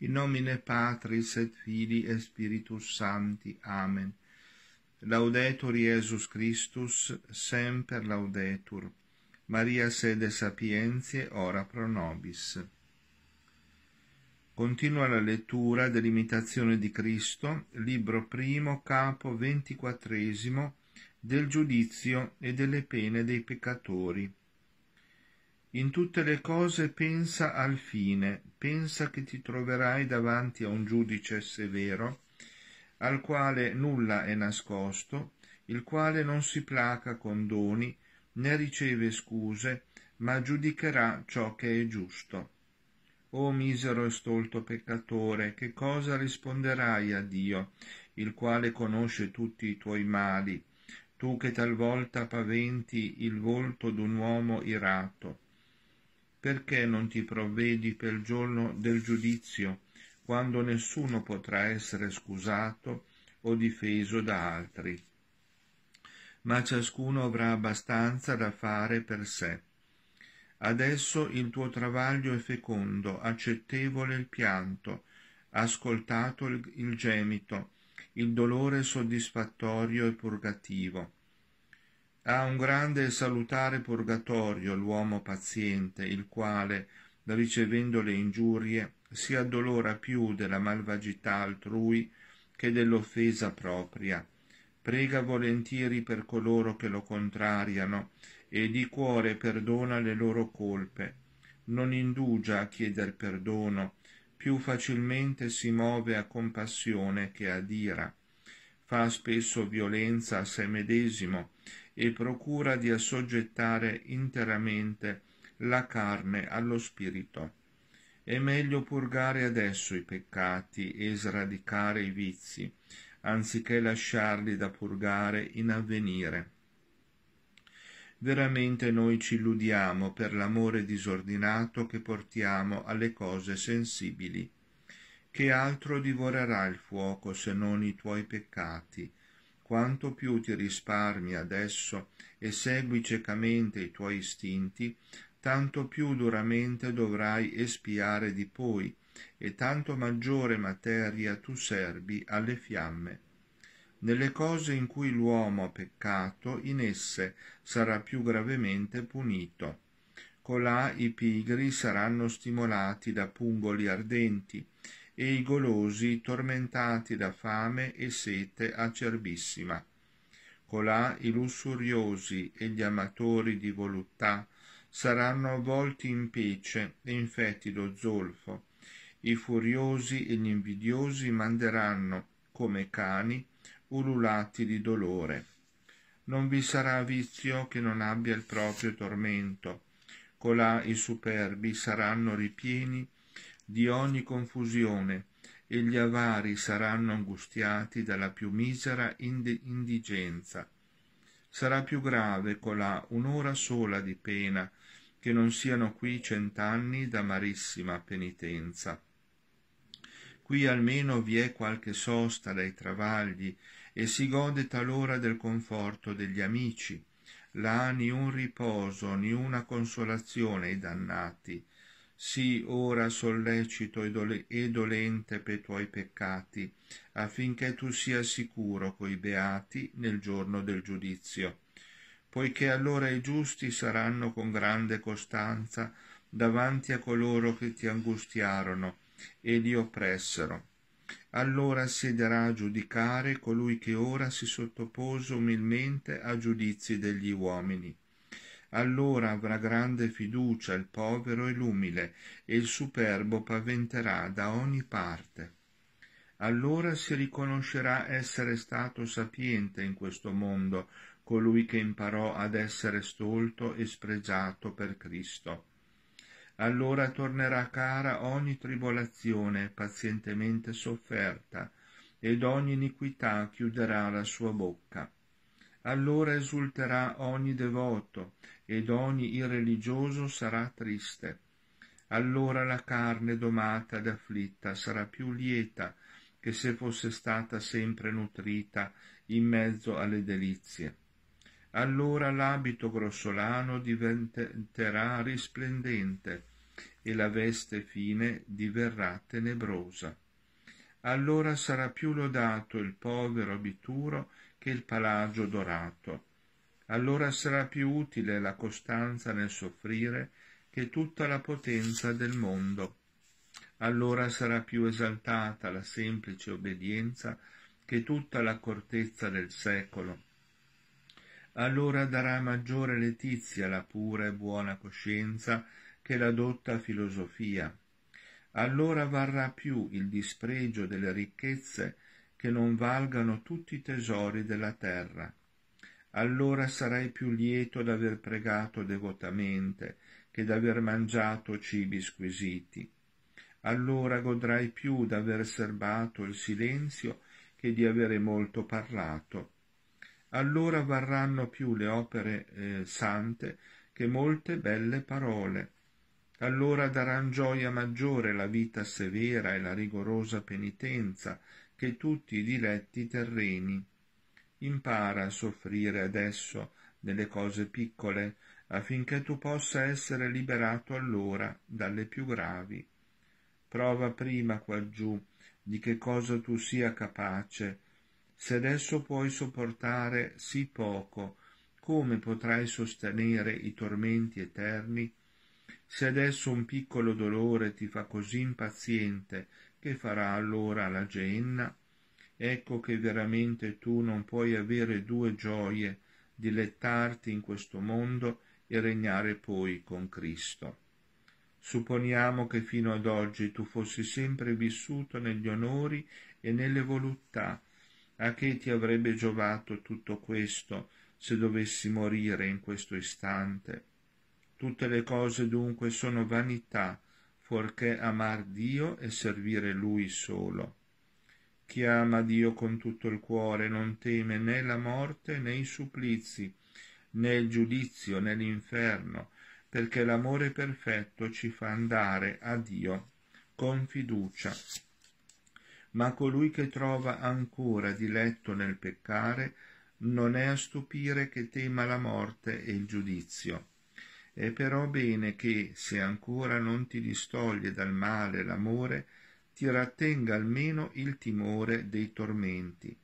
In nomine Patris et Filii et Spiritus Sancti. Amen. Laudetur Iesus Christus, semper laudetur. Maria sede sapientie, ora pro nobis. Continua la lettura dell'imitazione di Cristo, libro primo, capo ventiquattresimo, del giudizio e delle pene dei peccatori. In tutte le cose pensa al fine, pensa che ti troverai davanti a un giudice severo, al quale nulla è nascosto, il quale non si placa con doni, né riceve scuse, ma giudicherà ciò che è giusto. O misero e stolto peccatore, che cosa risponderai a Dio, il quale conosce tutti i tuoi mali, tu che talvolta paventi il volto d'un uomo irato, perché non ti provvedi per giorno del giudizio, quando nessuno potrà essere scusato o difeso da altri? Ma ciascuno avrà abbastanza da fare per sé. Adesso il tuo travaglio è fecondo, accettevole il pianto, ascoltato il gemito, il dolore soddisfattorio e purgativo. Ha un grande e salutare purgatorio l'uomo paziente, il quale, ricevendo le ingiurie, si addolora più della malvagità altrui che dell'offesa propria. Prega volentieri per coloro che lo contrariano e di cuore perdona le loro colpe. Non indugia a chieder perdono, più facilmente si muove a compassione che ad ira. Fa spesso violenza a se medesimo e procura di assoggettare interamente la carne allo spirito. È meglio purgare adesso i peccati e sradicare i vizi, anziché lasciarli da purgare in avvenire. Veramente noi ci illudiamo per l'amore disordinato che portiamo alle cose sensibili. Che altro divorerà il fuoco se non i tuoi peccati? quanto più ti risparmi adesso e segui ciecamente i tuoi istinti, tanto più duramente dovrai espiare di poi, e tanto maggiore materia tu serbi alle fiamme. Nelle cose in cui l'uomo ha peccato, in esse sarà più gravemente punito. Colà i pigri saranno stimolati da pungoli ardenti, e i golosi tormentati da fame e sete acerbissima. Colà i lussuriosi e gli amatori di voluttà saranno avvolti in pece e infetti lo zolfo. I furiosi e gli invidiosi manderanno, come cani, ululati di dolore. Non vi sarà vizio che non abbia il proprio tormento. Colà i superbi saranno ripieni di ogni confusione e gli avari saranno angustiati dalla più misera indigenza. Sarà più grave colà un'ora sola di pena che non siano qui cent'anni d'amarissima penitenza. Qui almeno vi è qualche sosta dai travagli e si gode talora del conforto degli amici. Là niun riposo, niuna consolazione ai dannati, Sii ora sollecito e dolente per i tuoi peccati, affinché tu sia sicuro coi beati nel giorno del giudizio. Poiché allora i giusti saranno con grande costanza davanti a coloro che ti angustiarono e li oppressero. Allora siederà a giudicare colui che ora si sottopose umilmente a giudizi degli uomini allora avrà grande fiducia il povero e l'umile, e il superbo paventerà da ogni parte. Allora si riconoscerà essere stato sapiente in questo mondo colui che imparò ad essere stolto e spregiato per Cristo. Allora tornerà cara ogni tribolazione pazientemente sofferta, ed ogni iniquità chiuderà la sua bocca. Allora esulterà ogni devoto, ed ogni irreligioso sarà triste. Allora la carne domata ed afflitta sarà più lieta che se fosse stata sempre nutrita in mezzo alle delizie. Allora l'abito grossolano diventerà risplendente e la veste fine diverrà tenebrosa. Allora sarà più lodato il povero abituro che il palagio dorato allora sarà più utile la costanza nel soffrire che tutta la potenza del mondo. Allora sarà più esaltata la semplice obbedienza che tutta l'accortezza del secolo. Allora darà maggiore letizia la pura e buona coscienza che la dotta filosofia. Allora varrà più il dispregio delle ricchezze che non valgano tutti i tesori della terra allora sarai più lieto d'aver pregato devotamente che d'aver mangiato cibi squisiti. Allora godrai più d'aver serbato il silenzio che di avere molto parlato. Allora varranno più le opere eh, sante che molte belle parole. Allora daran gioia maggiore la vita severa e la rigorosa penitenza che tutti i diletti terreni Impara a soffrire adesso delle cose piccole, affinché tu possa essere liberato allora dalle più gravi. Prova prima quaggiù di che cosa tu sia capace. Se adesso puoi sopportare sì poco, come potrai sostenere i tormenti eterni? Se adesso un piccolo dolore ti fa così impaziente, che farà allora la genna? Ecco che veramente tu non puoi avere due gioie, dilettarti in questo mondo e regnare poi con Cristo. Supponiamo che fino ad oggi tu fossi sempre vissuto negli onori e nelle voluttà. A che ti avrebbe giovato tutto questo se dovessi morire in questo istante? Tutte le cose dunque sono vanità, fuorché amar Dio e servire Lui solo. Chi ama Dio con tutto il cuore non teme né la morte né i supplizi, né il giudizio né l'inferno, perché l'amore perfetto ci fa andare a Dio con fiducia. Ma colui che trova ancora diletto nel peccare non è a stupire che tema la morte e il giudizio. È però bene che, se ancora non ti distoglie dal male l'amore, ti rattenga almeno il timore dei tormenti.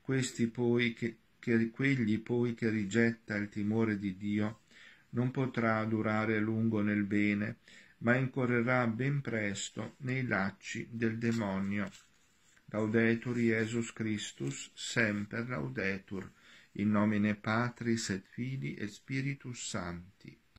Questi poi che, che, quegli poi che rigetta il timore di Dio non potrà durare a lungo nel bene, ma incorrerà ben presto nei lacci del demonio. Laudetur Jesus Christus, sempre laudetur, in nomine Patris et Fili et Spiritus Sancti.